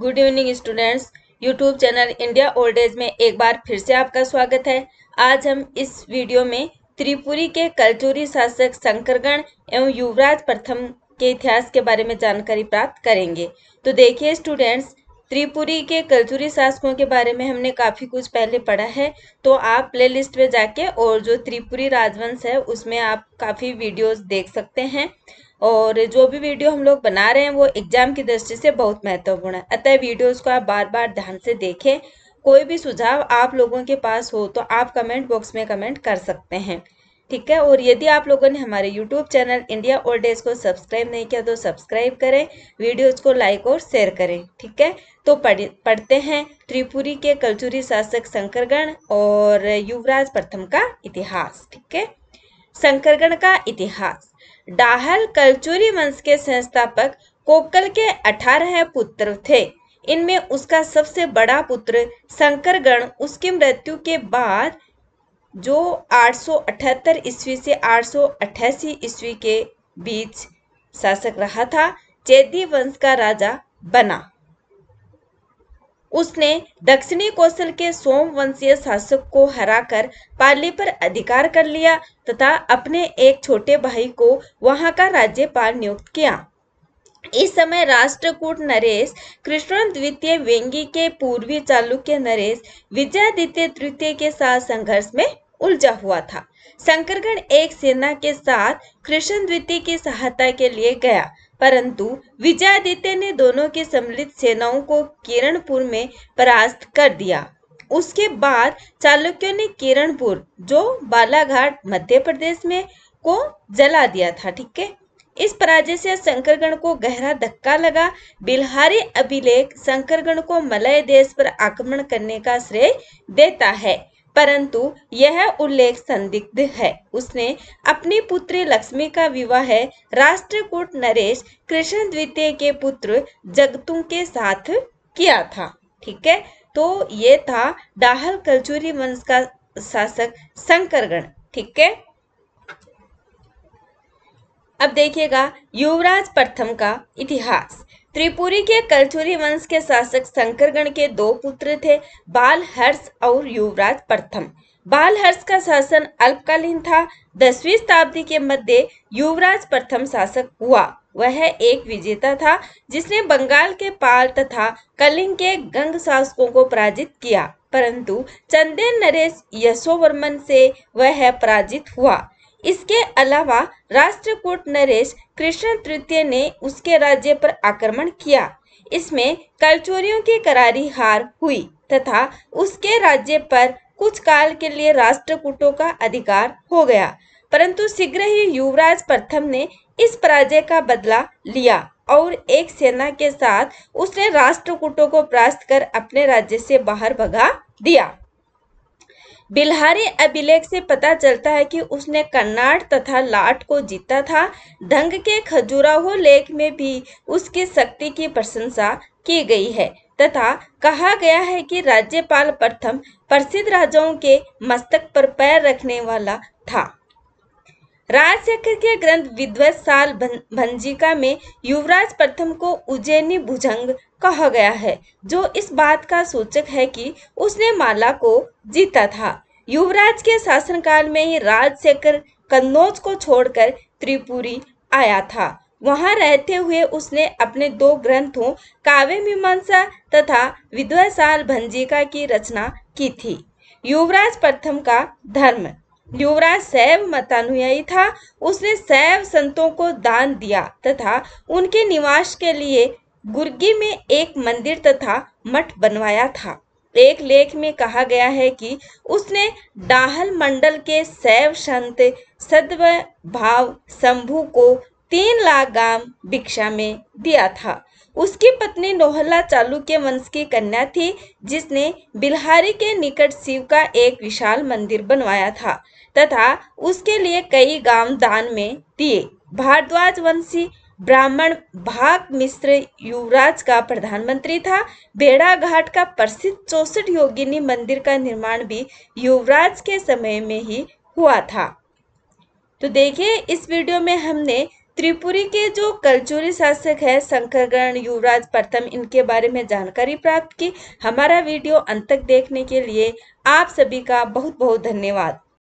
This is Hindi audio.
good evening students YouTube channel India old age में एक बार फिर से आपका स्वागत है आज हम इस वीडियो में त्रिपुरी के कलचूरी शासक शंकरगण एवं युवराज प्रथम के इतिहास के बारे में जानकारी प्राप्त करेंगे तो देखिए स्टूडेंट्स त्रिपुरी के कलचूरी शासकों के बारे में हमने काफ़ी कुछ पहले पढ़ा है तो आप प्लेलिस्ट में जाके और जो त्रिपुरी राजवंश है उसमें आप काफ़ी वीडियोस देख सकते हैं और जो भी वीडियो हम लोग बना रहे हैं वो एग्जाम की दृष्टि से बहुत महत्वपूर्ण है अतः वीडियोज़ को आप बार बार ध्यान से देखें कोई भी सुझाव आप लोगों के पास हो तो आप कमेंट बॉक्स में कमेंट कर सकते हैं ठीक है और यदि आप लोगों ने हमारे YouTube channel India old days को सब्सक्राइब नहीं किया तो सब्सक्राइब करें वीडियोज़ को लाइक और शेयर करें ठीक है तो पढ़ पढ़ते हैं त्रिपुरी के कलचुरी शासक शंकरगण और युवराज प्रथम का इतिहास ठीक है शंकरगण का इतिहास डाहल कल्चुरी वंश के संस्थापक कोकल के अठारह पुत्र थे इनमें उसका सबसे बड़ा पुत्र शंकरगण उसकी मृत्यु के बाद जो 878 ईस्वी से 888 ईस्वी के बीच शासक रहा था चेदी वंश का राजा बना उसने दक्षिणी कौशल के वंशीय शासक को हराकर पाली पर अधिकार कर लिया तथा अपने एक छोटे भाई को वहां का राज्यपाल नियुक्त किया इस समय राष्ट्रकूट नरेश कृष्ण द्वितीय वेंगी के पूर्वी चालुक्य नरेश विजयादित्य तृतीय के साथ संघर्ष में उलझा हुआ था शंकरगण एक सेना के साथ कृष्ण द्वितीय की सहायता के लिए गया परंतु विजयादित्य ने दोनों के सम्मिलित सेनाओं को किरणपुर में परास्त कर दिया उसके बाद चालुक्यों ने किरणपुर जो बालाघाट मध्य प्रदेश में को जला दिया था ठीक है इस पराजय से शंकरगण को गहरा धक्का लगा बिलहारी अभिलेख शंकरगण को मलय देश पर आक्रमण करने का श्रेय देता है परंतु यह उल्लेख संदिग्ध है उसने अपनी पुत्री लक्ष्मी का विवाह राष्ट्रकूट नरेश कृष्ण द्वितीय के पुत्र जगतू के साथ किया था ठीक है तो ये था डाहल कलचूरी वंश का शासक शंकरगण ठीक है अब देखिएगा युवराज प्रथम का इतिहास त्रिपुरी के कलचुरी वंश के शासक शंकरगण के दो पुत्र थे बाल हर्ष और युवराज प्रथम बाल हर्ष का शासन अल्पकालीन था दसवीं शताब्दी के मध्य युवराज प्रथम शासक हुआ वह एक विजेता था जिसने बंगाल के पाल तथा कलिंग के गंग शासकों को पराजित किया परंतु चंदेन नरेश यशोवर्मन से वह पराजित हुआ इसके अलावा राष्ट्रकूट नरेश कृष्ण तृतीय ने उसके राज्य पर आक्रमण किया इसमें कलचोरियों की करारी हार हुई तथा उसके राज्य पर कुछ काल के लिए राष्ट्रकूटों का अधिकार हो गया परंतु शीघ्र ही युवराज प्रथम ने इस पराजय का बदला लिया और एक सेना के साथ उसने राष्ट्रकूटों को परास्त कर अपने राज्य से बाहर भगा दिया बिल्हारी अभिलेख से पता चलता है कि उसने कन्नाड तथा लाट को जीता था धंग के खजुराहो लेख में भी उसकी शक्ति की प्रशंसा की गई है तथा कहा गया है कि राज्यपाल प्रथम प्रसिद्ध राजाओं के मस्तक पर पैर रखने वाला था राजशेखर के ग्रंथ विद्वत साल भंजिका में युवराज प्रथम को उज्जैनी भुजंग कहा गया है जो इस बात का सूचक है कि उसने माला को जीता था युवराज के शासनकाल में ही राजशेखर कन्नौज को छोड़कर त्रिपुरी आया था वहां रहते हुए उसने अपने दो ग्रंथों काव्य मीमांसा तथा विध्वसाल भंजिका की रचना की थी युवराज प्रथम का धर्म युवराज सैव मतानुयायी था उसने सैव संतों को दान दिया तथा उनके निवास के लिए गुर्गी में एक मंदिर तथा मठ बनवाया था एक लेख में कहा गया है कि उसने डाहल मंडल के सैव संत सदव भाव शंभु को तीन लाख गांव भिक्षा में दिया था उसकी पत्नी नोहला के वंश की कन्या थी जिसने बिलहारी के निकट शिव का एक विशाल मंदिर बनवाया था तथा उसके लिए कई गांव दान में दिए भारद्वाज वंशी ब्राह्मण भाग मिश्र युवराज का प्रधानमंत्री था बेड़ा घाट का प्रसिद्ध चौसठ योगिनी मंदिर का निर्माण भी युवराज के समय में ही हुआ था तो देखिए इस वीडियो में हमने त्रिपुरी के जो कलचुरी शासक है शंकरगण युवराज प्रथम इनके बारे में जानकारी प्राप्त की हमारा वीडियो अंत तक देखने के लिए आप सभी का बहुत बहुत धन्यवाद